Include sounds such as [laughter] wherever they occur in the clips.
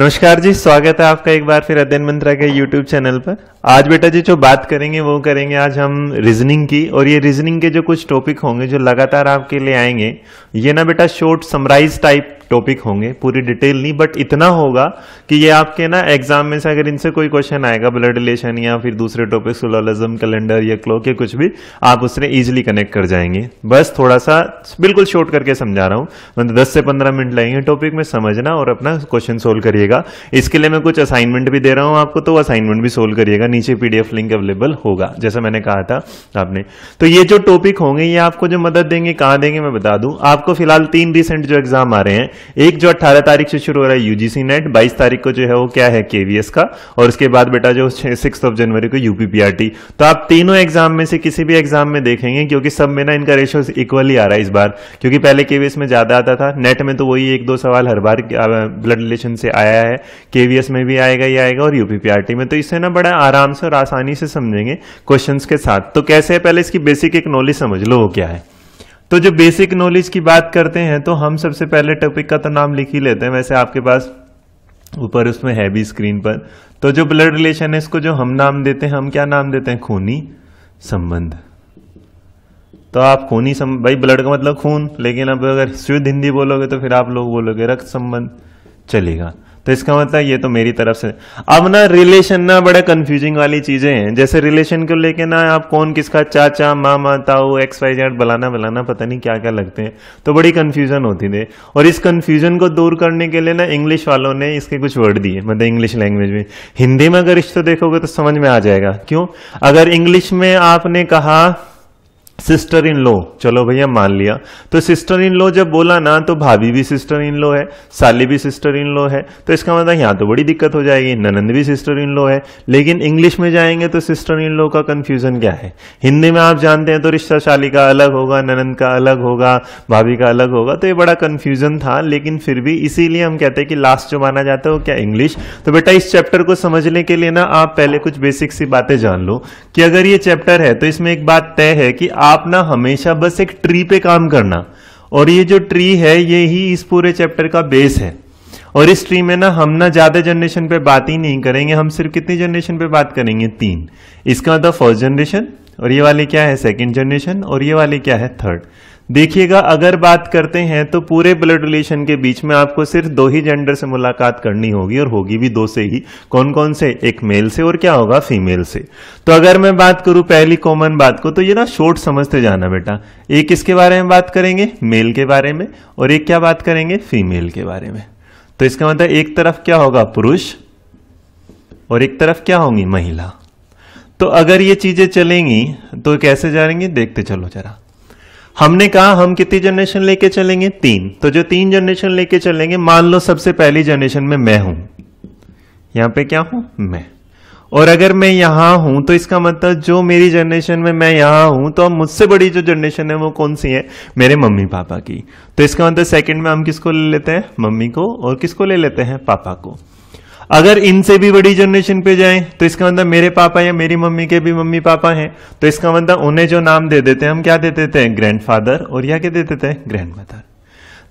नमस्कार जी स्वागत है आपका एक बार फिर अध्ययन मंत्रा के YouTube चैनल पर आज बेटा जी जो बात करेंगे वो करेंगे आज हम रीजनिंग की और ये रीजनिंग के जो कुछ टॉपिक होंगे जो लगातार आपके लिए आएंगे ये ना बेटा शॉर्ट समराइज टाइप टॉपिक होंगे पूरी डिटेल नहीं बट इतना होगा कि ये आपके ना एग्जाम में से अगर इनसे कोई क्वेश्चन आएगा ब्लड रिलेशन या फिर दूसरे टॉपिक सोलोलिज्म कैलेंडर या क्लॉक या कुछ भी आप उसने इजिली कनेक्ट कर जाएंगे बस थोड़ा सा बिल्कुल शॉर्ट करके समझा रहा हूँ मतलब दस से पंद्रह मिनट लगेंगे टॉपिक में समझना और अपना क्वेश्चन सोल्व करिएगा इसके लिए मैं कुछ असाइनमेंट भी दे रहा हूँ आपको तो असाइनमेंट भी सोल्व करिएगा नीचे पीडीएफ लिंक अवेलेबल होगा जैसा मैंने कहा था आपने तो ये जो टॉपिक होंगे ये आपको जो मदद देंगे कहाँ देंगे मैं बता दूं आपको फिलहाल तीन रिसेंट जो एग्जाम आ रहे हैं एक जो अट्ठारह तारीख से शुरू हो रहा है यूजीसी नेट बाईस तारीख को जो है वो क्या है केवीएस का और उसके बाद बेटा जो सिक्स ऑफ जनवरी को यूपीपीआरटी तो आप तीनों एग्जाम में से किसी भी एग्जाम में देखेंगे क्योंकि सब में ना इनका रेशियो इक्वली आ रहा है इस बार क्योंकि पहले केवीएस में ज्यादा आता था नेट में तो वही एक दो सवाल हर बार ब्लड रिलेशन से आया है केवीएस में भी आएगा ही आएगा और यूपीपीआरटी में तो इससे ना बड़ा आराम आराम से और आसानी से समझेंगे क्वेश्चंस के साथ तो कैसे है पहले इसकी बेसिक एक नॉलेज समझ लो क्या है तो जो बेसिक नॉलेज की बात करते हैं तो हम सबसे पहले टॉपिक का तो नाम लिख ही लेते हैं वैसे आपके पास ऊपर उसमें है भी स्क्रीन पर तो जो ब्लड रिलेशन है इसको जो हम नाम देते हैं हम क्या नाम देते हैं खूनी संबंध तो आप खूनी सम भाई ब्लड का मतलब खून लेकिन अब अगर शुद्ध हिंदी बोलोगे तो फिर आप लोग बोलोगे रक्त संबंध चलेगा तो इसका मतलब ये तो मेरी तरफ से अब ना रिलेशन ना बड़े कंफ्यूजिंग वाली चीजें हैं जैसे रिलेशन को लेके ना आप कौन किसका चाचा मामा ताऊ एक्स वाई जेड बलाना बलाना पता नहीं क्या क्या लगते हैं तो बड़ी कंफ्यूजन होती थी और इस कंफ्यूजन को दूर करने के लिए ना इंग्लिश वालों ने इसके कुछ वर्ड दिए मतलब इंग्लिश लैंग्वेज में हिंदी में अगर रिश्ते देखोगे तो समझ में आ जाएगा क्यों अगर इंग्लिश में आपने कहा सिस्टर इन लो चलो भैया मान लिया तो सिस्टर इन लो जब बोला ना तो भाभी भी सिस्टर इन लो है साली भी सिस्टर इन लो है तो इसका मतलब यहाँ तो बड़ी दिक्कत हो जाएगी ननंद भी सिस्टर इन लो है लेकिन इंग्लिश में जाएंगे तो सिस्टर इन लो का कन्फ्यूजन क्या है हिंदी में आप जानते हैं तो रिश्ता शाली का अलग होगा ननंद का अलग होगा भाभी का अलग होगा तो ये बड़ा कन्फ्यूजन था लेकिन फिर भी इसीलिए हम कहते हैं कि लास्ट जो माना जाता है वो क्या इंग्लिश तो बेटा इस चैप्टर को समझने के लिए ना आप पहले कुछ बेसिक सी बातें जान लो कि अगर ये चैप्टर है तो इसमें एक बात तय है कि आप आप ना हमेशा बस एक ट्री पे काम करना और ये जो ट्री है ये ही इस पूरे चैप्टर का बेस है और इस ट्री में ना हम ना ज़्यादा जनरेशन पे बात ही नहीं करेंगे हम सिर्फ कितनी जनरेशन पे बात करेंगे तीन इसका मतलब फर्स्ट जनरेशन और ये वाले क्या है सेकेंड जनरेशन और ये वाले क्या है थर्ड देखिएगा अगर बात करते हैं तो पूरे ब्लड रिलेशन के बीच में आपको सिर्फ दो ही जेंडर से मुलाकात करनी होगी और होगी भी दो से ही कौन कौन से एक मेल से और क्या होगा फीमेल से तो अगर मैं बात करूं पहली कॉमन बात को तो ये ना शॉर्ट समझते जाना बेटा एक इसके बारे में बात करेंगे मेल के बारे में और एक क्या बात करेंगे फीमेल के बारे में तो इसका मतलब एक तरफ क्या होगा पुरुष और एक तरफ क्या होंगी महिला तो अगर ये चीजें चलेंगी तो कैसे जाएंगे देखते चलो जरा हमने कहा हम कितनी जनरेशन लेके चलेंगे तीन तो जो तीन जनरेशन लेके चलेंगे मान लो सबसे पहली जनरेशन में मैं हूं यहां पे क्या हूं मैं और अगर मैं यहां हूं तो इसका मतलब जो मेरी जनरेशन में मैं यहां हूं तो अब मुझसे बड़ी जो जनरेशन है वो कौन सी है मेरे मम्मी पापा की तो इसका मतलब सेकंड में हम किसको ले लेते हैं मम्मी को और किसको ले लेते हैं पापा को अगर इनसे भी बड़ी जनरेशन पे जाएं तो इसका मतलब मेरे पापा या मेरी मम्मी के भी मम्मी पापा हैं तो इसका मतलब उन्हें जो नाम दे देते हैं हम क्या दे देते हैं ग्रैंडफादर और या क्या दे देते हैं ग्रैंड मदर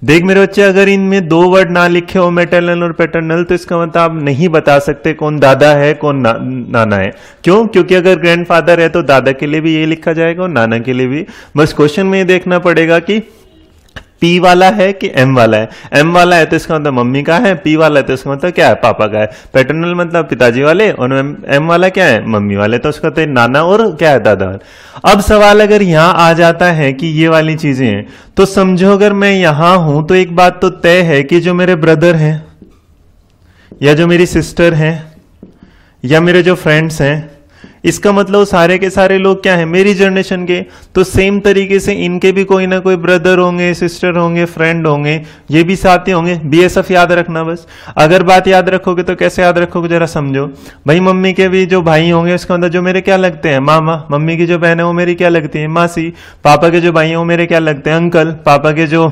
देख मेरे बच्चे अगर इनमें दो वर्ड ना लिखे हो मेटरनल और पैटर्नल तो इसका मतलब आप नहीं बता सकते कौन दादा है कौन ना, नाना है क्यों क्योंकि अगर ग्रैंडफादर है तो दादा के लिए भी ये लिखा जाएगा और नाना के लिए भी बस क्वेश्चन में ये देखना पड़ेगा कि पी वाला है कि एम वाला है एम वाला है तो इसका मतलब मम्मी का है पी वाला है तो इसका मतलब क्या है पापा का है पैटर्नल मतलब पिताजी वाले और एम वाला क्या है मम्मी वाले तो उसका तो नाना और क्या है दादा अब सवाल अगर यहां आ जाता है कि ये वाली चीजें हैं तो समझो अगर मैं यहां हूं तो एक बात तो तय है कि जो मेरे ब्रदर हैं या जो मेरी सिस्टर हैं या मेरे जो फ्रेंड्स हैं इसका मतलब सारे के सारे लोग क्या है मेरी जनरेशन के तो सेम तरीके से इनके भी कोई ना कोई ब्रदर होंगे सिस्टर होंगे फ्रेंड होंगे ये भी साथी होंगे बीएसएफ याद रखना बस अगर बात याद रखोगे तो कैसे याद रखोगे जरा समझो भाई मम्मी के भी जो भाई होंगे उसके अंदर मतलब जो मेरे क्या लगते हैं मामा मम्मी की जो बहन है वो मेरी क्या लगती है मासी पापा के जो भाई हैं वो मेरे क्या लगते हैं अंकल पापा के जो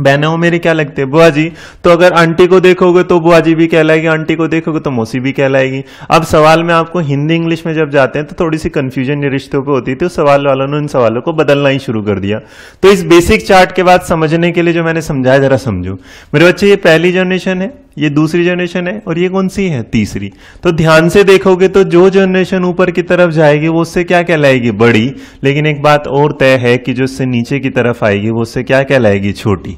बहने हो मेरी क्या लगते हैं बुआ जी तो अगर आंटी को देखोगे तो बुआ जी भी कहलाएगी आंटी को देखोगे तो मौसी भी कहलाएगी अब सवाल में आपको हिंदी इंग्लिश में जब जाते हैं तो थोड़ी सी ये रिश्तों पे होती थी उस तो सवाल वालों ने उन सवालों को बदलना ही शुरू कर दिया तो इस बेसिक चार्ट के बाद समझने के लिए जो मैंने समझाया जरा समझो मेरे बच्चे ये पहली जनरेशन है ये दूसरी जनरेशन है और ये कौन सी है तीसरी तो ध्यान से देखोगे तो जो जनरेशन ऊपर की तरफ जाएगी वो उससे क्या कहलाएगी बड़ी लेकिन एक बात और तय है कि जो इससे नीचे की तरफ आएगी वो उससे क्या कहलाएगी छोटी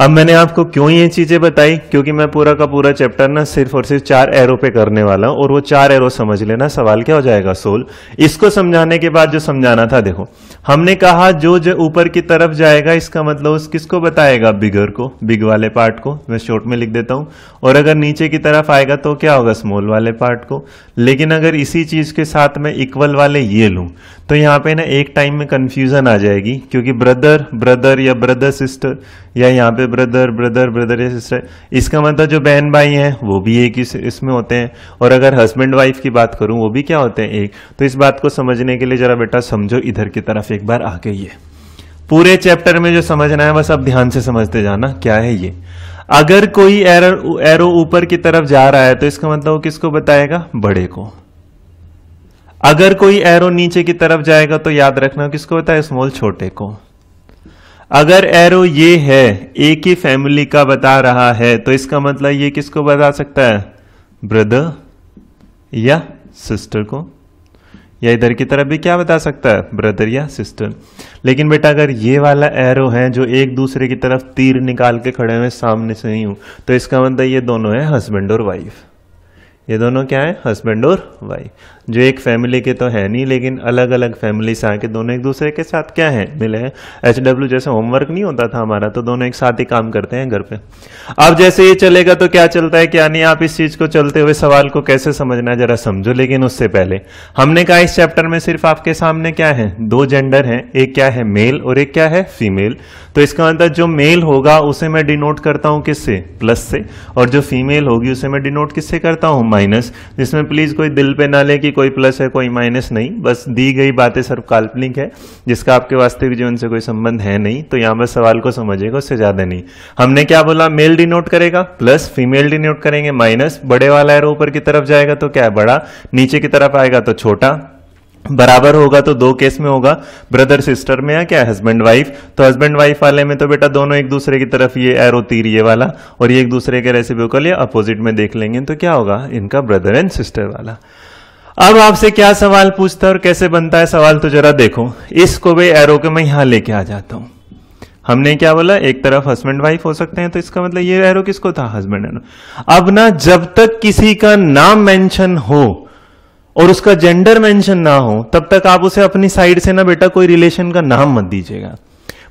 अब मैंने आपको क्यों ये चीजें बताई क्योंकि मैं पूरा का पूरा चैप्टर ना सिर्फ और सिर्फ चार एरो पे करने वाला हूं और वो चार एरो समझ लेना सवाल क्या हो जाएगा सोल इसको समझाने के बाद जो समझाना था देखो हमने कहा जो जो ऊपर की तरफ जाएगा इसका मतलब उस किसको बताएगा बिगर को बिग वाले पार्ट को मैं शॉर्ट में लिख देता हूं और अगर नीचे की तरफ आएगा तो क्या होगा स्मॉल वाले पार्ट को लेकिन अगर इसी चीज के साथ मैं इक्वल वाले ये लू तो यहाँ पे ना एक टाइम में कंफ्यूजन आ जाएगी क्योंकि ब्रदर ब्रदर या ब्रदर सिस्टर या यहाँ पे ब्रदर ब्रदर ब्रदर या सिस्टर इसका मतलब जो बहन भाई हैं वो भी एक ही इसमें होते हैं और अगर हस्बैंड वाइफ की बात करूं वो भी क्या होते हैं एक तो इस बात को समझने के लिए जरा बेटा समझो इधर की तरफ एक बार आ गई है पूरे चैप्टर में जो समझना है बस अब ध्यान से समझते जाना क्या है ये अगर कोई एरर एरो ऊपर की तरफ जा रहा है तो इसका मतलब वो किसको बताएगा बड़े को अगर कोई एरो नीचे की तरफ जाएगा तो याद रखना किसको बताए स्मॉल छोटे को अगर एरो ये है एक ही फैमिली का बता रहा है तो इसका मतलब ये किसको बता सकता है ब्रदर या सिस्टर को या इधर की तरफ भी क्या बता सकता है ब्रदर या सिस्टर लेकिन बेटा अगर ये वाला एरो है जो एक दूसरे की तरफ तीर निकाल के खड़े हुए सामने से ही हूं तो इसका मतलब ये दोनों है हस्बैंड और वाइफ ये दोनों क्या है हस्बैंड और वाइफ जो एक फैमिली के तो है नहीं लेकिन अलग अलग फैमिली से आके दोनों एक दूसरे के साथ क्या है मिले हैं एच डब्ल्यू जैसे होमवर्क नहीं होता था हमारा तो दोनों एक साथ ही काम करते हैं घर पे अब जैसे ये चलेगा तो क्या चलता है क्या नहीं आप इस चीज को चलते हुए सवाल को कैसे समझना जरा समझो लेकिन उससे पहले हमने कहा इस चैप्टर में सिर्फ आपके सामने क्या है दो जेंडर है एक क्या है मेल और एक क्या है फीमेल तो इसका अंदर मतलब जो मेल होगा उसे मैं डिनोट करता हूं किससे प्लस से और जो फीमेल होगी उसे मैं डिनोट किससे करता हूं माइनस जिसमें प्लीज कोई दिल पे ना ले कि कोई प्लस है कोई माइनस नहीं बस दी गई बातें सिर्फ काल्पनिक है जिसका आपके वास्तविक जीवन से कोई संबंध है नहीं तो यहाँ पर सवाल को समझेगा उससे ज़्यादा नहीं हमने क्या बोला मेल डिनोट करेगा प्लस फीमेल डिनोट करेंगे माइनस बड़े वाला एरो ऊपर की तरफ जाएगा तो क्या है बड़ा नीचे की तरफ आएगा तो छोटा बराबर होगा तो दो केस में होगा ब्रदर सिस्टर में या क्या हस्बैंड वाइफ तो हस्बैंड वाइफ वाले में तो बेटा दोनों एक दूसरे की तरफ ये एरो तीर ये वाला और ये एक दूसरे के रेसिपी को या अपोजिट में देख लेंगे तो क्या होगा इनका ब्रदर एंड सिस्टर वाला अब आपसे क्या सवाल पूछता है और कैसे बनता है सवाल तो जरा देखो इसको भी एरो के मैं यहां लेके आ जाता हूं हमने क्या बोला एक तरफ हस्बैंड वाइफ हो सकते हैं तो इसका मतलब ये एरो किसको था हस्बैंड एरो अब ना जब तक किसी का नाम मेंशन हो और उसका जेंडर मेंशन ना हो तब तक आप उसे अपनी साइड से ना बेटा कोई रिलेशन का नाम मत दीजिएगा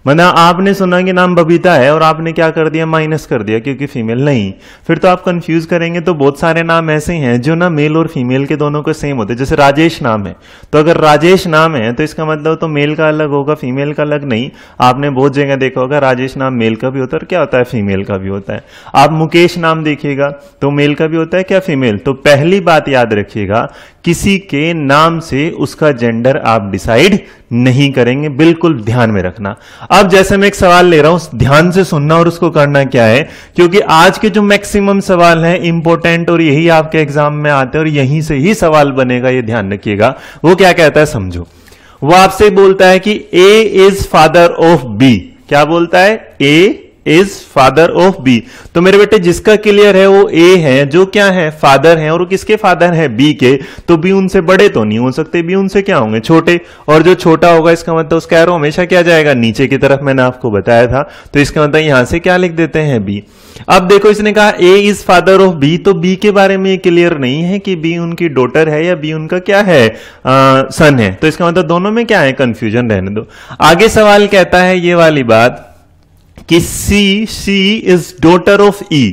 मतलब आपने सुना कि नाम बबीता है और आपने क्या कर दिया माइनस कर दिया क्योंकि फीमेल नहीं फिर तो आप कंफ्यूज करेंगे तो बहुत सारे नाम ऐसे हैं जो ना मेल और फीमेल के दोनों के सेम होते हैं जैसे राजेश नाम है तो अगर राजेश नाम है तो इसका मतलब तो मेल का अलग होगा फीमेल का अलग नहीं आपने बहुत जगह देखा होगा राजेश नाम मेल का भी होता है और क्या होता है फीमेल का भी होता है आप मुकेश नाम देखिएगा तो मेल का भी होता है क्या फीमेल तो पहली बात याद रखिएगा किसी के नाम से उसका जेंडर आप डिसाइड नहीं करेंगे बिल्कुल ध्यान में रखना अब जैसे मैं एक सवाल ले रहा हूं ध्यान से सुनना और उसको करना क्या है क्योंकि आज के जो मैक्सिमम सवाल हैं इंपोर्टेंट और यही आपके एग्जाम में आते हैं और यहीं से ही सवाल बनेगा ये ध्यान रखिएगा वो क्या कहता है समझो वो आपसे बोलता है कि A is father of B क्या बोलता है A is father of B तो मेरे बेटे जिसका क्लियर है वो ए है जो क्या है फादर है और वो किसके फादर है बी के तो बी उनसे बड़े तो नहीं हो सकते बी उनसे क्या होंगे छोटे और जो छोटा होगा इसका मतलब उसका एरो हमेशा क्या जाएगा नीचे की तरफ मैंने आपको बताया था तो इसका मतलब यहां से क्या लिख देते हैं बी अब देखो इसने कहा A is father of B तो बी के बारे में ये क्लियर नहीं है कि बी उनकी डोटर है या बी उनका क्या है सन है तो इसका मतलब दोनों में क्या है कंफ्यूजन रहने दो आगे सवाल कहता है ये वाली बात कि C she is daughter of E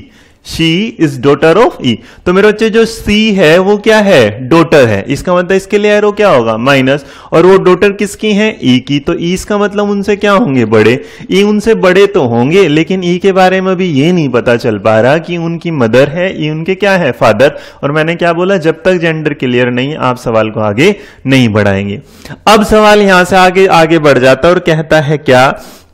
she is daughter of E तो मेरे बच्चे जो सी है वो क्या है डोटर है इसका मतलब इसके लिए एरो क्या होगा माइनस और वो डोटर किसकी है ई e की तो ई e इसका मतलब उनसे क्या होंगे बड़े ई e उनसे बड़े तो होंगे लेकिन ई e के बारे में भी ये नहीं पता चल पा रहा कि उनकी मदर है ई e उनके क्या है फादर और मैंने क्या बोला जब तक जेंडर क्लियर नहीं आप सवाल को आगे नहीं बढ़ाएंगे अब सवाल यहां से आगे आगे बढ़ जाता है और कहता है क्या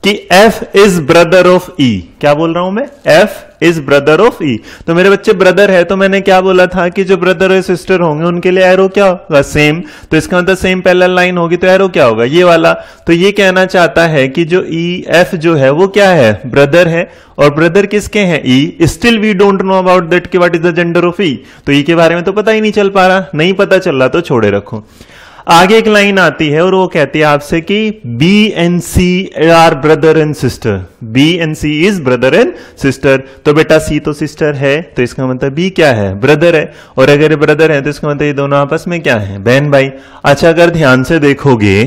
कि F is brother of E क्या बोल रहा हूं मैं F is brother of E तो मेरे बच्चे ब्रदर है तो मैंने क्या बोला था कि जो ब्रदर और सिस्टर होंगे उनके लिए एरो क्या होगा सेम तो इसका मतलब सेम पैरेलल लाइन होगी तो एरो क्या होगा ये वाला तो ये कहना चाहता है कि जो E F जो है वो क्या है ब्रदर है और ब्रदर किसके हैं E still we don't know about that कि what is the gender of E तो ई e के बारे में तो पता ही नहीं चल पा रहा नहीं पता चल रहा तो छोड़े रखो आगे एक लाइन आती है और वो कहती है आपसे कि B and C are brother and sister B and C is brother and sister तो बेटा सी तो सिस्टर है तो इसका मतलब बी क्या है ब्रदर है और अगर ब्रदर है तो इसका मतलब ये दोनों आपस में क्या है बहन भाई अच्छा अगर ध्यान से देखोगे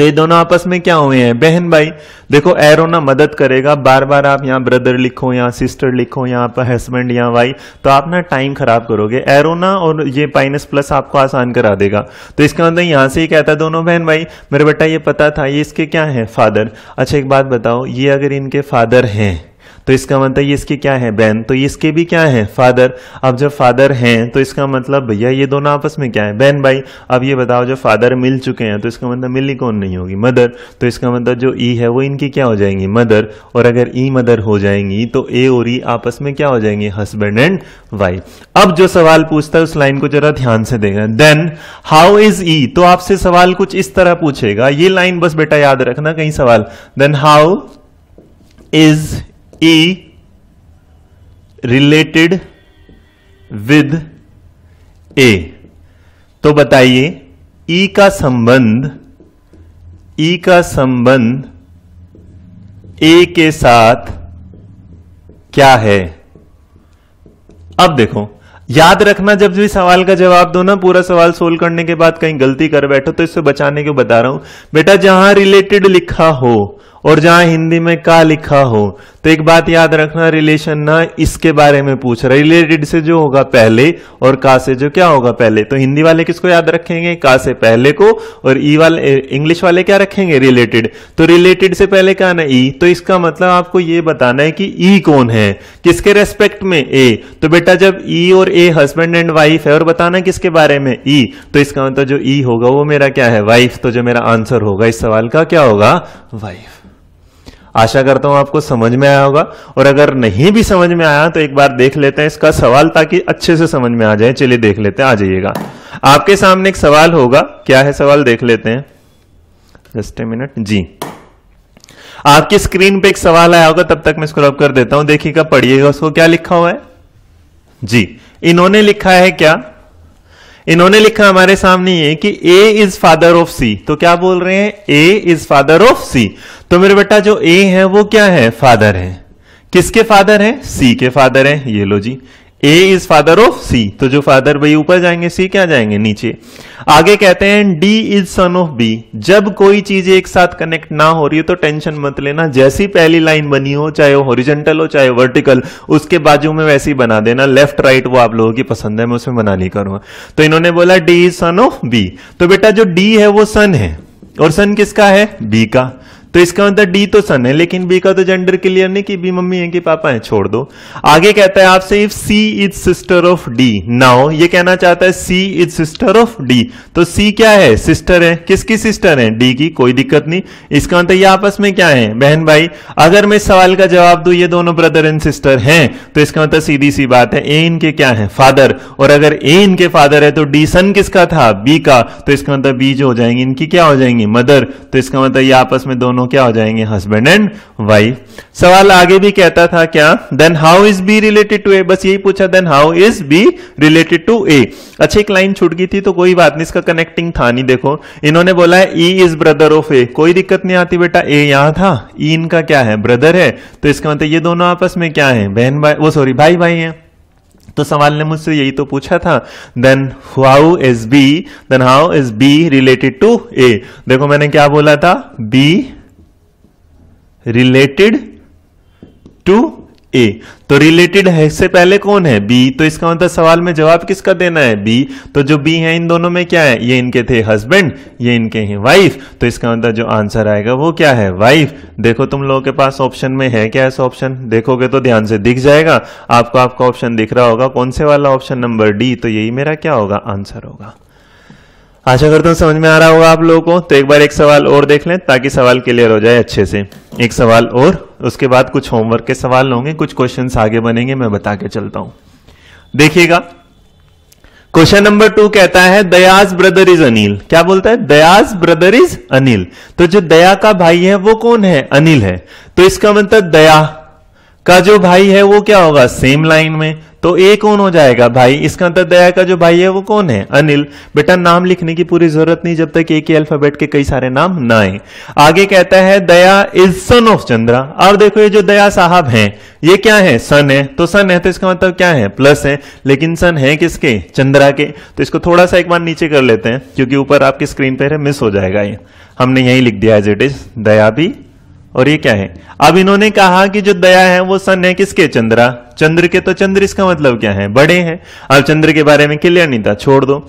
तो ये दोनों आपस में क्या हुए हैं बहन भाई देखो एरो ना मदद करेगा बार बार आप यहाँ ब्रदर लिखो या सिस्टर लिखो या पर हस्बैंड या वाइफ तो आप ना टाइम खराब करोगे एरो ना और ये पाइनस प्लस आपको आसान करा देगा तो इसका मतलब यहाँ से ही कहता दोनों बहन भाई मेरे बेटा ये पता था ये इसके क्या है फादर अच्छा एक बात बताओ ये अगर इनके फादर हैं तो इसका मतलब ये इसके क्या है बहन तो इसके भी क्या है फादर अब जब फादर हैं तो इसका मतलब भैया ये दोनों आपस में क्या है बहन भाई अब ये बताओ जब फादर मिल चुके हैं तो इसका मतलब मिली कौन नहीं होगी मदर तो इसका मतलब जो ई है वो इनकी क्या हो जाएंगी मदर और अगर ई मदर हो जाएंगी तो ए और ई आपस में क्या हो जाएंगे हस्बैंड एंड वाइफ अब जो सवाल पूछता है उस लाइन को जरा ध्यान से देगा देन हाउ इज ई तो आपसे सवाल कुछ इस तरह पूछेगा ये लाइन बस बेटा याद रखना कहीं सवाल then how is E related with A तो बताइए E का संबंध E का संबंध ए के साथ क्या है अब देखो याद रखना जब भी सवाल का जवाब दो ना पूरा सवाल सोल्व करने के बाद कहीं गलती कर बैठो तो इससे बचाने के बता रहा हूं बेटा जहां रिलेटेड लिखा हो और जहां हिंदी में का लिखा हो तो एक बात याद रखना रिलेशन ना इसके बारे में पूछ रहा रिलेटेड से जो होगा पहले और का से जो क्या होगा पहले तो हिंदी वाले किसको याद रखेंगे का से पहले को और ई वाले इंग्लिश वाले क्या रखेंगे रिलेटेड तो रिलेटेड से पहले क्या ना ई तो इसका मतलब आपको ये बताना है कि ई कौन है किसके रेस्पेक्ट में ए तो बेटा जब ई e और ए हस्बैंड एंड वाइफ है और बताना किसके बारे में ई e। तो इसका मतलब जो ई e होगा वो मेरा क्या है वाइफ तो जो मेरा आंसर होगा इस सवाल का क्या होगा वाइफ आशा करता हूं आपको समझ में आया होगा और अगर नहीं भी समझ में आया तो एक बार देख लेते हैं इसका सवाल ताकि अच्छे से समझ में आ जाए चलिए देख लेते हैं आ जाइएगा आपके सामने एक सवाल होगा क्या है सवाल देख लेते हैं जस्ट ए मिनट जी आपकी स्क्रीन पे एक सवाल आया होगा तब तक मैं स्क्रॉप कर देता हूं देखिएगा पढ़िएगा उसको क्या लिखा हुआ है जी इन्होंने लिखा है क्या इन्होंने लिखा हमारे सामने ये कि A is father of C तो क्या बोल रहे हैं A is father of C तो मेरे बेटा जो ए है वो क्या है फादर है किसके फादर है सी के फादर है ये लो जी A is father of C तो जो फादर भाई ऊपर जाएंगे सी क्या जाएंगे नीचे आगे कहते हैं D is son of B जब कोई चीज एक साथ कनेक्ट ना हो रही हो तो टेंशन मत लेना जैसी पहली लाइन बनी हो चाहे वो हॉरिजेंटल हो चाहे वर्टिकल उसके बाजू में वैसी बना देना लेफ्ट राइट वो आप लोगों की पसंद है मैं उसमें बना नहीं करूंगा तो इन्होंने बोला D is son of B तो बेटा जो डी है वो सन है और सन किसका है बी का तो इसका मतलब डी तो सन है लेकिन बी का तो जेंडर क्लियर नहीं कि बी मम्मी है कि पापा है छोड़ दो आगे कहता है आपसे if C is sister of D now ये कहना चाहता है C is sister of D तो सी क्या है सिस्टर है किसकी सिस्टर है डी की कोई दिक्कत नहीं इसका मतलब ये आपस में क्या है बहन भाई अगर मैं इस सवाल का जवाब दू ये दोनों ब्रदर एंड सिस्टर हैं तो इसका मतलब सीधी सी बात है ए इनके क्या है फादर और अगर ए इनके फादर है तो डी सन किसका था बी का तो इसका मतलब बी जो हो जाएंगे इनकी क्या हो जाएंगी मदर तो इसका मतलब ये आपस में दोनों दोनों क्या हो जाएंगे हस्बैंड एंड वाइफ सवाल आगे भी कहता था क्या then how is B related to A बस यही पूछा then how is B related to A अच्छी एक लाइन छूट गई थी तो कोई बात नहीं इसका कनेक्टिंग था नहीं देखो इन्होंने बोला है E is brother of A कोई दिक्कत नहीं आती बेटा ए यहां था ई e इनका क्या है ब्रदर है तो इसका मतलब ये दोनों आपस में क्या है बहन भाई वो सॉरी भाई भाई है तो सवाल ने मुझसे यही तो पूछा था then how is B then how is B related to A देखो मैंने क्या बोला था बी रिलेटेड टू ए तो रिलेटेड है से पहले कौन है बी तो इसका मतलब सवाल में जवाब किसका देना है बी तो जो बी है इन दोनों में क्या है ये इनके थे हस्बैंड ये इनके हैं वाइफ तो इसका मतलब जो आंसर आएगा वो क्या है वाइफ देखो तुम लोगों के पास ऑप्शन में है क्या ऐसा ऑप्शन देखोगे तो ध्यान से दिख जाएगा आपको आपका ऑप्शन दिख रहा होगा कौन से वाला ऑप्शन नंबर डी तो यही मेरा क्या होगा आंसर होगा आशा करता हूँ समझ में आ रहा होगा आप लोगों को तो एक बार एक सवाल और देख लें ताकि सवाल क्लियर हो जाए अच्छे से एक सवाल और उसके बाद कुछ होमवर्क के सवाल होंगे कुछ क्वेश्चन आगे बनेंगे मैं बता के चलता हूं देखिएगा क्वेश्चन नंबर टू कहता है दयाज ब्रदर इज अनिल क्या बोलता है दयाज ब्रदर इज अनिल तो जो दया का भाई है वो कौन है अनिल है तो इसका मतलब दया का जो भाई है वो क्या होगा सेम लाइन में तो ए कौन हो जाएगा भाई इसका अंतर मतलब दया का जो भाई है वो कौन है अनिल बेटा नाम लिखने की पूरी जरूरत नहीं जब तक एक ही अल्फाबेट के कई सारे नाम ना आए आगे कहता है Daya is son of Chandra और देखो ये जो दया साहब हैं ये क्या है सन है तो सन है तो इसका मतलब क्या है प्लस है लेकिन सन है किसके चंद्रा के तो इसको थोड़ा सा एक बार नीचे कर लेते हैं क्योंकि ऊपर आपकी स्क्रीन पर है मिस हो जाएगा ये हमने यही लिख दिया एज इट इज दया भी और ये क्या है अब इन्होंने कहा कि जो दया है वो सन है किसके चंद्रा चंद्र के तो चंद्र इसका मतलब क्या है बड़े हैं अब चंद्र के बारे में क्लियर नहीं था छोड़ दो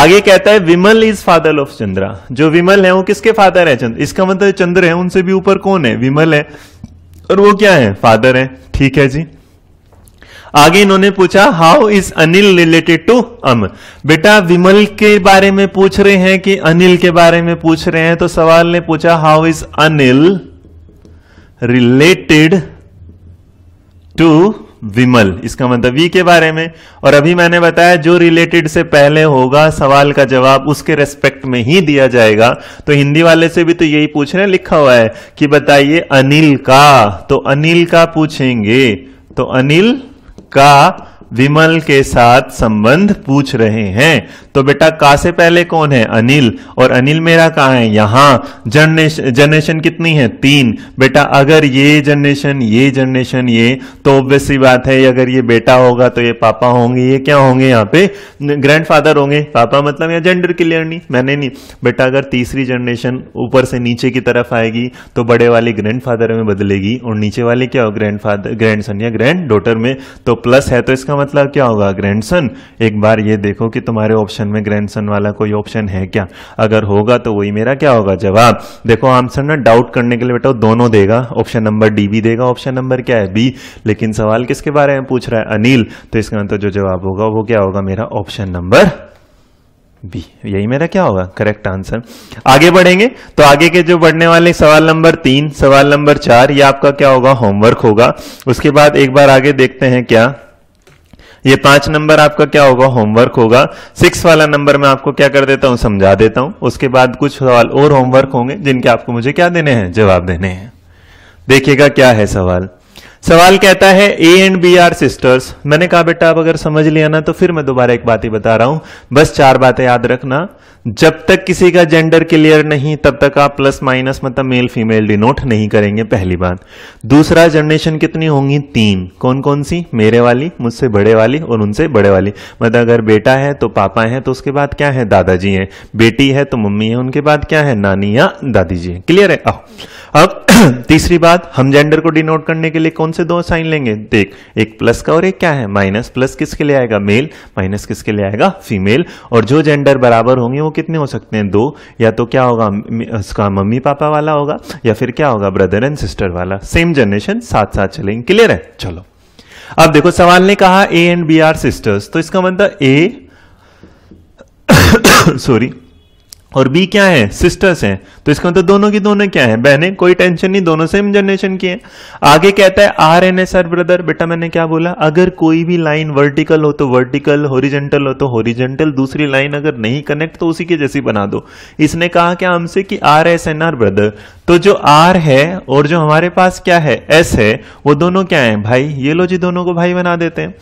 आगे कहता है Vimal is father of Chandra जो विमल है वो किसके फादर है चंद्र इसका मतलब चंद्र है उनसे भी ऊपर कौन है विमल है और वो क्या है फादर है ठीक है जी आगे इन्होंने पूछा how is Anil related to um बेटा विमल के बारे में पूछ रहे हैं कि अनिल के बारे में पूछ रहे हैं तो सवाल ने पूछा how is Anil related to Vimal इसका मतलब वी के बारे में और अभी मैंने बताया जो रिलेटेड से पहले होगा सवाल का जवाब उसके रेस्पेक्ट में ही दिया जाएगा तो हिंदी वाले से भी तो यही पूछ रहे लिखा हुआ है कि बताइए अनिल का तो अनिल का पूछेंगे तो अनिल का विमल के साथ संबंध पूछ रहे हैं तो बेटा का से पहले कौन है अनिल और अनिल मेरा कहा है यहाँ जनरेशन जनरेशन कितनी है तीन बेटा अगर ये जनरेशन ये जनरेशन ये तो ऑब्वियस सी बात है अगर ये बेटा होगा तो ये पापा होंगे ये क्या होंगे यहाँ पे फादर होंगे पापा मतलब यहाँ जेंडर क्लियर नहीं मैंने नहीं बेटा अगर तीसरी जनरेशन ऊपर से नीचे की तरफ आएगी तो बड़े वाली फादर में बदलेगी और नीचे वाले क्या हो ग्रैंड सन या ग्रैंड डॉटर में तो प्लस है तो इसका मतलब क्या होगा ग्रैंडसन एक बार ये देखो कि तुम्हारे ऑप्शन में ग्रैंडसन वाला कोई ऑप्शन है क्या अगर होगा तो वही मेरा क्या होगा जवाब देखो आंसर ना डाउट करने के लिए बेटा दोनों देगा ऑप्शन नंबर डी भी देगा ऑप्शन नंबर क्या है बी लेकिन सवाल किसके बारे में पूछ रहा है अनिल तो इसका आंसर जो जवाब होगा वो क्या होगा मेरा ऑप्शन नंबर बी यही मेरा क्या होगा करेक्ट आंसर आगे बढ़ेंगे तो आगे के जो बढ़ने वाले सवाल नंबर तीन सवाल नंबर चार ये आपका क्या होगा होमवर्क होगा उसके बाद एक बार आगे देखते हैं क्या ये पांच नंबर आपका क्या होगा होमवर्क होगा सिक्स वाला नंबर मैं आपको क्या कर देता हूं समझा देता हूं उसके बाद कुछ सवाल और होमवर्क होंगे जिनके आपको मुझे क्या देने हैं जवाब देने हैं देखिएगा क्या है सवाल सवाल कहता है A and B are sisters मैंने कहा बेटा आप अगर समझ लिया ना तो फिर मैं दोबारा एक बात ही बता रहा हूं बस चार बातें याद रखना जब तक किसी का जेंडर क्लियर नहीं तब तक आप प्लस माइनस मतलब मेल फीमेल डिनोट नहीं करेंगे पहली बात दूसरा जनरेशन कितनी होंगी तीन कौन कौन सी मेरे वाली मुझसे बड़े वाली और उनसे बड़े वाली मतलब अगर बेटा है तो पापा है तो उसके बाद क्या है दादाजी है बेटी है तो मम्मी है उनके बाद क्या है नानी या दादी जी क्लियर है अब [clears throat] तीसरी बात हम जेंडर को डिनोट करने के लिए कौन से दो साइन लेंगे देख एक प्लस का और एक क्या है माइनस प्लस किसके लिए आएगा मेल माइनस किसके लिए आएगा फीमेल और जो जेंडर बराबर होंगे वो कितने हो सकते हैं दो या तो क्या होगा उसका मम्मी पापा वाला होगा या फिर क्या होगा ब्रदर एंड सिस्टर वाला सेम जनरेशन साथ साथ चलेंगे क्लियर है चलो अब देखो सवाल ने कहा A and B are sisters तो इसका मतलब ए सॉरी [coughs] और बी क्या है सिस्टर्स हैं तो इसका मतलब दोनों की दोनों क्या है बहनें कोई टेंशन नहीं दोनों सेम जनरेशन की हैं आगे कहता है R N S are brother बेटा मैंने क्या बोला अगर कोई भी लाइन वर्टिकल हो तो वर्टिकल होरिजेंटल हो तो होरिजेंटल दूसरी लाइन अगर नहीं कनेक्ट तो उसी के जैसी बना दो इसने कहा क्या हमसे कि R S N are brother तो जो आर है और जो हमारे पास क्या है एस है वो दोनों क्या है भाई ये लो जी दोनों को भाई बना देते हैं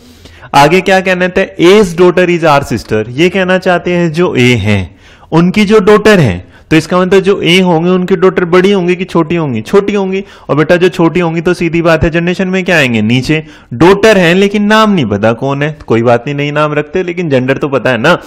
आगे क्या कहना है A's daughter is R sister ये कहना चाहते हैं जो ए है उनकी जो डोटर है तो इसका मतलब जो ए होंगे उनकी डोटर बड़ी होंगी कि छोटी होंगी छोटी होंगी और बेटा जो छोटी होंगी तो सीधी बात है जनरेशन में क्या आएंगे नीचे डोटर हैं लेकिन नाम नहीं पता कौन है कोई बात नहीं नहीं नाम रखते लेकिन जेंडर तो पता है ना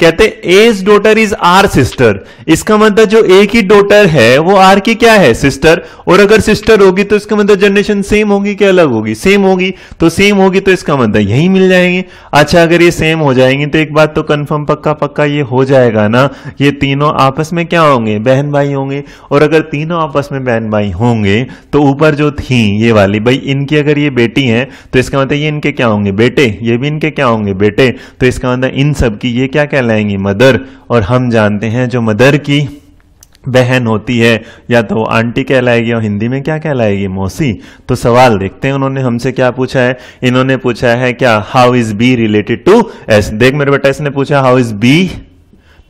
कहते A's daughter is R sister इसका मतलब जो ए की डोटर है वो आर की क्या है सिस्टर और अगर सिस्टर होगी तो इसका मतलब जनरेशन सेम होगी कि अलग होगी सेम होगी तो सेम होगी तो इसका मतलब यही मिल जाएंगे अच्छा अगर ये सेम हो जाएंगे तो एक बात तो कंफर्म पक्का पक्का ये हो जाएगा ना ये तीनों आपस में क्या होंगे बहन भाई होंगे और अगर तीनों आपस में बहन भाई होंगे तो ऊपर जो थी ये वाली भाई इनकी अगर ये बेटी है तो इसका मतलब ये इनके क्या होंगे बेटे ये भी इनके क्या होंगे बेटे तो इसका मतलब इन सब की ये क्या कह कहलाएंगी मदर और हम जानते हैं जो मदर की बहन होती है या तो आंटी कहलाएगी और हिंदी में क्या कहलाएगी मौसी तो सवाल देखते हैं उन्होंने हमसे क्या पूछा है इन्होंने पूछा है क्या how is B related to S देख मेरे बेटा इसने पूछा हाउ इज बी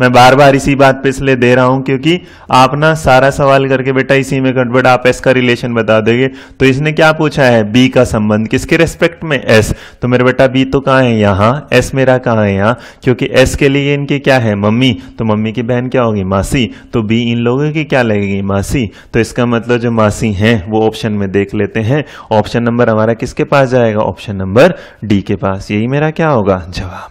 मैं बार बार इसी बात पे इसलिए दे रहा हूँ क्योंकि आप ना सारा सवाल करके बेटा इसी में गड़बड़ आप एस का रिलेशन बता दोगे तो इसने क्या पूछा है बी का संबंध किसके रेस्पेक्ट में एस तो मेरे बेटा बी तो कहाँ है यहाँ एस मेरा कहा है यहाँ क्योंकि एस के लिए इनके क्या है मम्मी तो मम्मी की बहन क्या होगी मासी तो बी इन लोगों की क्या लगेगी मासी तो इसका मतलब जो मासी है वो ऑप्शन में देख लेते हैं ऑप्शन नंबर हमारा किसके पास जाएगा ऑप्शन नंबर डी के पास यही मेरा क्या होगा जवाब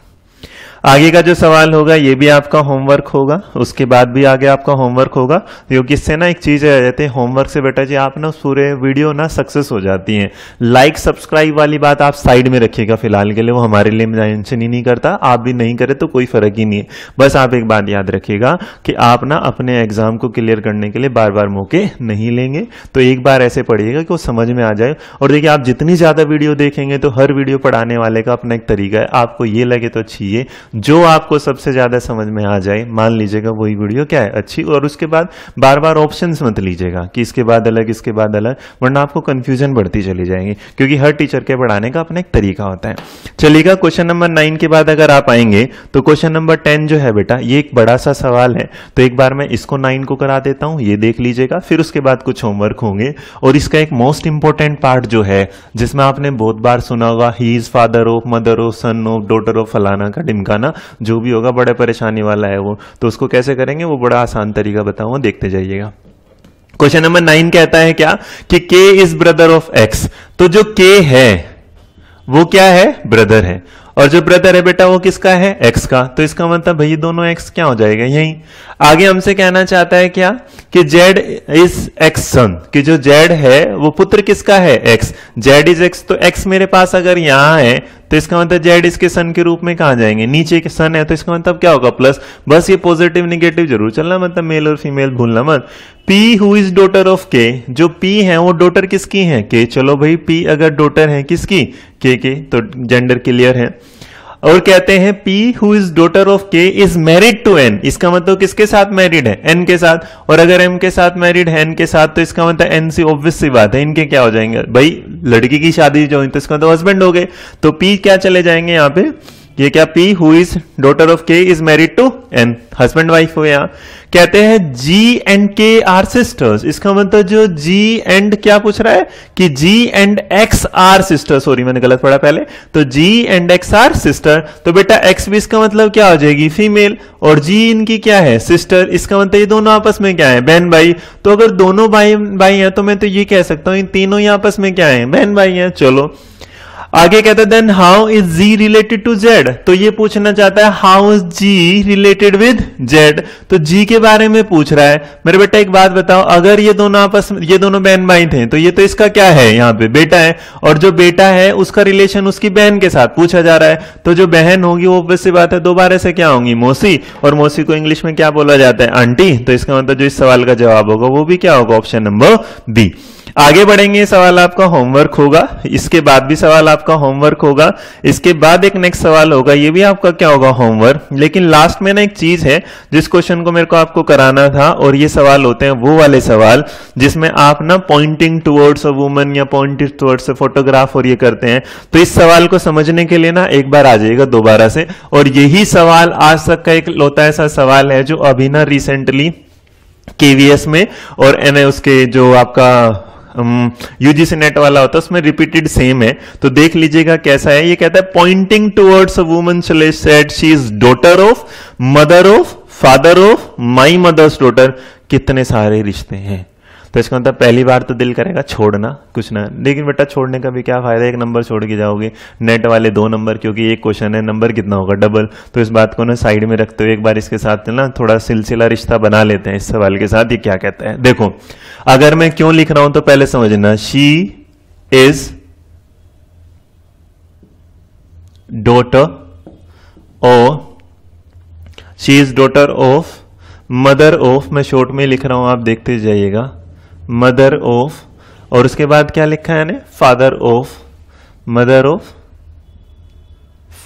आगे का जो सवाल होगा ये भी आपका होमवर्क होगा उसके बाद भी आगे आपका होमवर्क होगा क्योंकि इससे ना एक चीज़ आ जाती है होमवर्क से बेटा जी आप ना पूरे वीडियो ना सक्सेस हो जाती है लाइक सब्सक्राइब वाली बात आप साइड में रखिएगा फिलहाल के लिए वो हमारे लिए मैंशन ही नहीं करता आप भी नहीं करें तो कोई फ़र्क ही नहीं है बस आप एक बात याद रखिएगा कि आप ना अपने एग्ज़ाम को क्लियर करने के लिए बार बार मौके नहीं लेंगे तो एक बार ऐसे पढ़िएगा कि वो समझ में आ जाए और देखिए आप जितनी ज़्यादा वीडियो देखेंगे तो हर वीडियो पढ़ाने वाले का अपना एक तरीका है आपको ये लगे तो अच्छी है जो आपको सबसे ज्यादा समझ में आ जाए मान लीजिएगा वही वीडियो क्या है अच्छी और उसके बाद बार बार ऑप्शन मत लीजिएगा कि इसके बाद अलग इसके बाद अलग वरना आपको कंफ्यूजन बढ़ती चली जाएगी क्योंकि हर टीचर के पढ़ाने का अपना एक तरीका होता है चलिएगा क्वेश्चन नंबर नाइन के बाद अगर आप आएंगे तो क्वेश्चन नंबर टेन जो है बेटा ये एक बड़ा सा सवाल है तो एक बार मैं इसको नाइन को करा देता हूं ये देख लीजिएगा फिर उसके बाद कुछ होमवर्क होंगे और इसका एक मोस्ट इंपॉर्टेंट पार्ट जो है जिसमें आपने बहुत बार सुना होगा he is father of mother of son of daughter of फलाना का डिमकाना बताना जो भी होगा बड़े परेशानी वाला है वो तो उसको कैसे करेंगे वो बड़ा आसान तरीका बताऊंगा देखते जाइएगा क्वेश्चन नंबर नाइन कहता है क्या कि के इज ब्रदर ऑफ एक्स तो जो के है वो क्या है ब्रदर है और जो ब्रदर है बेटा वो किसका है एक्स का तो इसका मतलब भैया दोनों एक्स क्या हो जाएगा यही आगे हमसे कहना चाहता है क्या कि जेड इज एक्स सन कि जो जेड है वो पुत्र किसका है एक्स जेड इज एक्स तो एक्स मेरे पास अगर यहां है तो इसका मतलब जेड इसके सन के रूप में कहा जाएंगे नीचे के सन है तो इसका मतलब क्या होगा प्लस बस ये पॉजिटिव निगेटिव जरूर चलना मतलब मेल और फीमेल भूलना मत P who is daughter of K जो पी है वो डोटर किसकी है के चलो भाई पी अगर डोटर है किसकी के के तो जेंडर क्लियर है और कहते हैं P who is daughter of K is married to N इसका मतलब किसके साथ मैरिड है एन के साथ और अगर एम के साथ मैरिड है एन के साथ तो इसका मतलब एन सी ऑब्वियस सी बात है इनके क्या हो जाएंगे भाई लड़की की शादी जो तो इसका मतलब हस्बैंड हो गए तो पी क्या चले जाएंगे यहां पे ये क्या P who is daughter of K is married to N husband wife हो यहाँ कहते हैं G and K are sisters इसका मतलब जो जी एंड क्या पूछ रहा है कि G and X are sister sorry मैंने गलत पढ़ा पहले तो G and X are sister तो बेटा एक्स भी इसका मतलब क्या हो जाएगी फीमेल और जी इनकी क्या है सिस्टर इसका मतलब ये दोनों आपस में क्या है बहन भाई तो अगर दोनों भाई भाई हैं तो मैं तो ये कह सकता हूं इन तीनों ही आपस में क्या है बहन भाई हैं चलो आगे कहते हैं then how is G related to Z तो ये पूछना चाहता है how is G related with Z तो जी के बारे में पूछ रहा है मेरे बेटा एक बात बताओ अगर ये दोनों आपस में ये दोनों बहन भाई थे तो ये तो इसका क्या है यहाँ पे बेटा है और जो बेटा है उसका रिलेशन उसकी बहन के साथ पूछा जा रहा है तो जो बहन होगी वो ऑब्वियस सी बात है दोबारा से क्या होंगी मौसी और मौसी को इंग्लिश में क्या बोला जाता है आंटी तो इसका मतलब जो इस सवाल का जवाब होगा वो भी क्या होगा ऑप्शन नंबर बी आगे बढ़ेंगे सवाल आपका होमवर्क होगा इसके बाद भी सवाल आपका होमवर्क होगा इसके बाद एक नेक्स्ट सवाल होगा ये भी आपका क्या होगा होमवर्क लेकिन लास्ट में ना एक चीज है जिस क्वेश्चन को मेरे को आपको कराना था और ये सवाल होते हैं वो वाले सवाल जिसमें आप ना पॉइंटिंग टुवर्ड्स अ वुमन या पॉइंटिंग टुवर्ड्स अ फोटोग्राफ और ये करते हैं तो इस सवाल को समझने के लिए ना एक बार आ जाएगा दोबारा से और यही सवाल आज तक का एक लौता ऐसा सवाल है जो अभी ना रिसेंटली केवीएस में और एन उसके जो आपका यूजीसी नेट वाला होता है उसमें रिपीटेड सेम है तो देख लीजिएगा कैसा है ये कहता है pointing towards a woman said she is daughter of mother of father of my mother's daughter कितने सारे रिश्ते हैं तो इसका मतलब पहली बार तो दिल करेगा छोड़ना कुछ ना लेकिन बेटा छोड़ने का भी क्या फ़ायदा एक नंबर छोड़ के जाओगे नेट वाले दो नंबर क्योंकि एक क्वेश्चन है नंबर कितना होगा डबल तो इस बात को ना साइड में रखते हुए एक बार इसके साथ ना थोड़ा सिलसिला रिश्ता बना लेते हैं इस सवाल के साथ ये क्या कहते हैं देखो अगर मैं क्यों लिख रहा हूं तो पहले समझना she is daughter of she is daughter of mother of मैं शॉर्ट में लिख रहा हूं आप देखते जाइएगा मदर ऑफ और उसके बाद क्या लिखा है father of mother of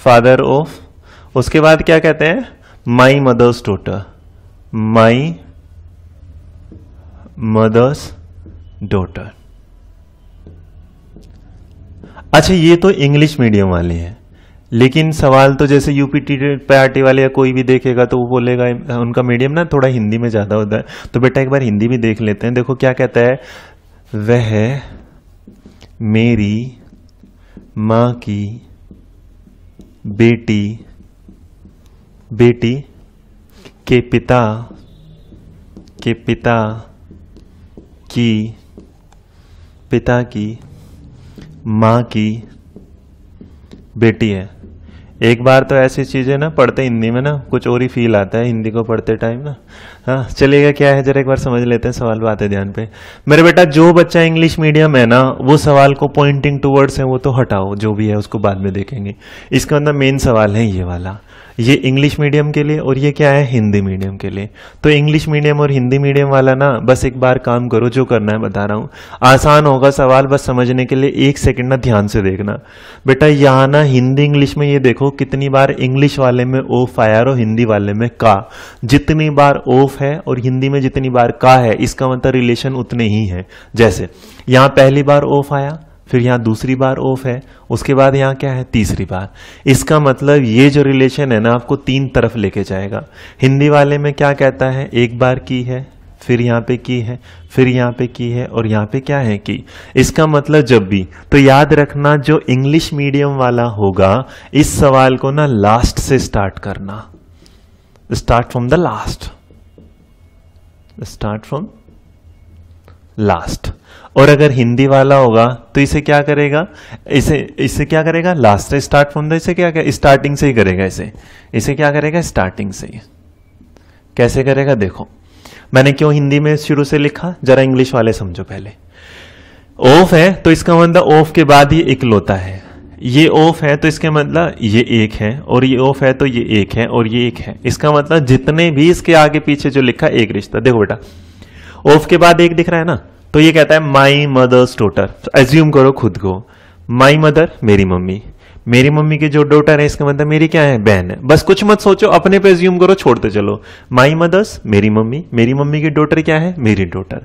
father of उसके बाद क्या कहते हैं my mother's daughter my mother's daughter अच्छा ये तो इंग्लिश मीडियम वाले हैं लेकिन सवाल तो जैसे यूपी टी पार्टी वाले या कोई भी देखेगा तो वो बोलेगा उनका मीडियम ना थोड़ा हिंदी में ज़्यादा होता है तो बेटा एक बार हिंदी भी देख लेते हैं देखो क्या कहता है वह मेरी माँ की बेटी बेटी के पिता के पिता की पिता की माँ की बेटी है एक बार तो ऐसी चीज़ें ना पढ़ते हिंदी में ना कुछ और ही फील आता है हिंदी को पढ़ते टाइम ना हाँ चलिएगा क्या है जरा एक बार समझ लेते हैं सवाल बात है ध्यान पे मेरे बेटा जो बच्चा इंग्लिश मीडियम है ना वो सवाल को पॉइंटिंग टू वर्ड्स है वो तो हटाओ जो भी है उसको बाद में देखेंगे इसका मतलब मेन सवाल है ये वाला ये इंग्लिश मीडियम के लिए और ये क्या है हिंदी मीडियम के लिए तो इंग्लिश मीडियम और हिंदी मीडियम वाला ना बस एक बार काम करो जो करना है बता रहा हूँ आसान होगा सवाल बस समझने के लिए एक सेकेंड ना ध्यान से देखना बेटा यहाँ ना हिंदी इंग्लिश में ये देखो कितनी बार इंग्लिश वाले में ओफ आया और हिंदी वाले में का जितनी बार ओफ है और हिंदी में जितनी बार का है इसका मतलब रिलेशन उतने ही है जैसे यहाँ पहली बार ओफ आया फिर यहाँ दूसरी बार ऑफ है उसके बाद यहाँ क्या है तीसरी बार इसका मतलब ये जो रिलेशन है ना आपको तीन तरफ लेके जाएगा हिंदी वाले में क्या कहता है एक बार की है फिर यहाँ पे की है फिर यहाँ पे की है और यहाँ पे क्या है की इसका मतलब जब भी तो याद रखना जो इंग्लिश मीडियम वाला होगा इस सवाल को ना लास्ट से स्टार्ट करना start from the last start from last और अगर हिंदी वाला होगा तो इसे क्या करेगा इसे इसे क्या करेगा लास्ट से स्टार्ट फ्रॉम द इसे क्या करेगा स्टार्टिंग से ही करेगा इसे इसे क्या करेगा स्टार्टिंग से ही कैसे करेगा देखो मैंने क्यों हिंदी में शुरू से लिखा जरा इंग्लिश वाले समझो पहले ऑफ है तो इसका मतलब ऑफ के बाद ही लोता है ये ऑफ है तो इसके मतलब ये एक है और ये ऑफ है तो ये एक है और ये एक है इसका मतलब जितने भी इसके आगे पीछे जो लिखा एक रिश्ता देखो बेटा ऑफ के बाद एक दिख रहा है ना तो ये कहता है माई मदर्स डोटर एज्यूम करो खुद को माई मदर मेरी मम्मी मेरी मम्मी के जो डॉटर है इसका मतलब मेरी क्या है बहन है बस कुछ मत सोचो अपने पे ज्यूम करो छोड़ते चलो माई मदर्स मेरी मम्मी मेरी मम्मी की डॉटर क्या है मेरी डॉटर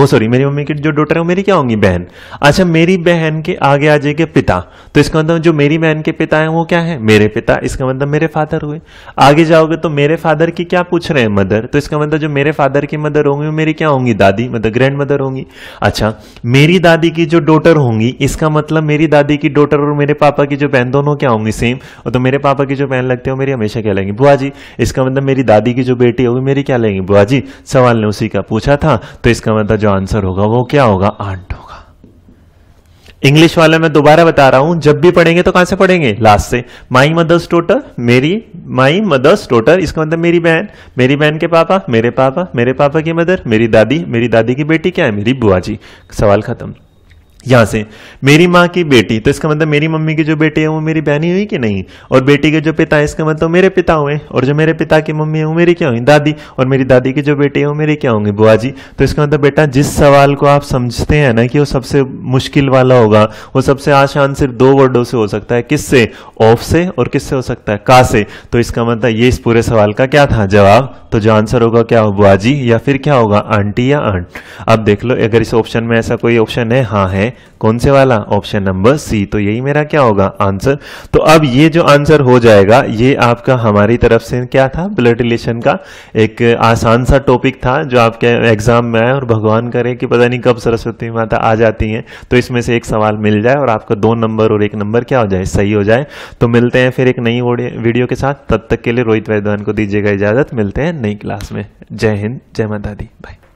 ओ सॉरी मेरी मम्मी की जो डॉटर है वो मेरी क्या होंगी बहन अच्छा मेरी बहन के आगे आ जाएंगे पिता तो इसका मतलब जो मेरी बहन के पिता है वो क्या है मेरे पिता इसका मतलब मेरे फादर हुए आगे जाओगे तो मेरे फादर की क्या पूछ रहे हैं मदर तो इसका मतलब जो मेरे फादर की मदर होंगी वो मेरी क्या होंगी दादी मतलब ग्रैंड मदर होंगी अच्छा मेरी दादी की जो डॉटर होंगी इसका मतलब मेरी दादी की डॉटर और मेरे पापा की जो जो पहन दोनों क्या होंगी सेम और तो मेरे पापा की जो पहन लगते हो मेरी हमेशा क्या लगेंगी बुआ जी इसका मतलब मेरी दादी की जो बेटी होगी मेरी क्या लगेंगी बुआ जी सवाल ने उसी का पूछा था तो इसका मतलब जो आंसर होगा वो क्या होगा आंट होगा इंग्लिश वाले मैं दोबारा बता रहा हूं जब भी पढ़ेंगे तो कहां से पढ़ेंगे लास्ट से माई मदर्स टोटल मेरी माई मदर्स टोटल इसका मतलब मेरी बहन मेरी बहन के पापा मेरे पापा मेरे पापा की मदर मेरी दादी मेरी दादी की बेटी क्या है मेरी बुआ जी सवाल खत्म यहां से मेरी माँ की बेटी तो इसका मतलब मेरी मम्मी की जो बेटी है वो मेरी बहन ही हुई कि नहीं और बेटी के जो पिता है इसका मतलब मेरे पिता हुए और जो मेरे पिता की मम्मी है वो मेरी क्या हुई दादी और मेरी दादी की जो बेटी है वो मेरी क्या होंगी बुआ जी तो इसका मतलब बेटा जिस सवाल को आप समझते हैं ना कि वो सबसे मुश्किल वाला होगा वो सबसे आसान सिर्फ दो वर्डो से हो सकता है किससे ऑफ से और किससे हो सकता है का से तो इसका मतलब ये इस पूरे सवाल का क्या था जवाब तो जो आंसर होगा क्या हो बुआ जी या फिर क्या होगा आंटी या आंट अब देख लो अगर इस ऑप्शन में ऐसा कोई ऑप्शन है हाँ है है कौन से वाला ऑप्शन नंबर सी तो यही मेरा क्या होगा आंसर तो अब ये जो आंसर हो जाएगा ये आपका हमारी तरफ से क्या था ब्लड रिलेशन का एक आसान सा टॉपिक था जो आपके एग्जाम में आए और भगवान करे कि पता नहीं कब सरस्वती माता आ जाती हैं तो इसमें से एक सवाल मिल जाए और आपका दो नंबर और एक नंबर क्या हो जाए सही हो जाए तो मिलते हैं फिर एक नई वीडियो के साथ तब तक के लिए रोहित वैद्वान को दीजिएगा इजाजत मिलते हैं नई क्लास में जय हिंद जय माता दी बाय